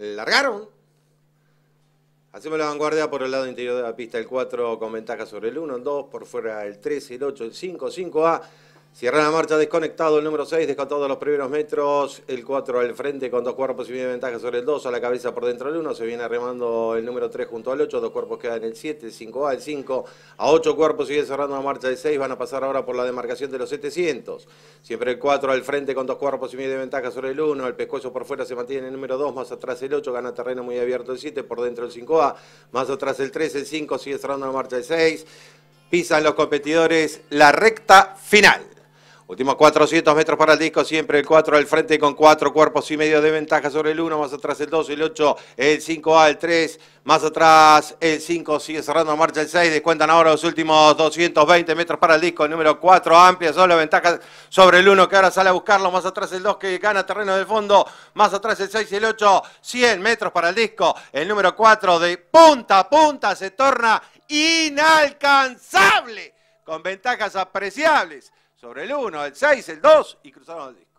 largaron. Hacemos la vanguardia por el lado interior de la pista, el 4 con ventaja sobre el 1, el 2, por fuera el 3, el 8, el 5, 5A. Cierra la marcha desconectado el número 6, descontado los primeros metros, el 4 al frente con dos cuerpos y media ventaja sobre el 2, a la cabeza por dentro del 1, se viene remando el número 3 junto al 8, dos cuerpos quedan el 7, 5A, el 5, a 8 cuerpos sigue cerrando la marcha del 6, van a pasar ahora por la demarcación de los 700. Siempre el 4 al frente con dos cuerpos y media de ventaja sobre el 1, el pescuezo por fuera se mantiene en el número 2, más atrás el 8, gana terreno muy abierto el 7, por dentro el 5A, más atrás el 3, el 5 sigue cerrando la marcha del 6. Pisan los competidores la recta final. Últimos 400 metros para el disco, siempre el 4 al frente con 4 cuerpos y medio de ventaja sobre el 1, más atrás el 2, el 8, el 5 al 3, más atrás el 5, sigue cerrando marcha el 6, descuentan ahora los últimos 220 metros para el disco, el número 4 amplia, solo ventaja sobre el 1 que ahora sale a buscarlo, más atrás el 2 que gana terreno del fondo, más atrás el 6 y el 8, 100 metros para el disco, el número 4 de punta a punta se torna inalcanzable con ventajas apreciables sobre el 1, el 6, el 2 y cruzaron.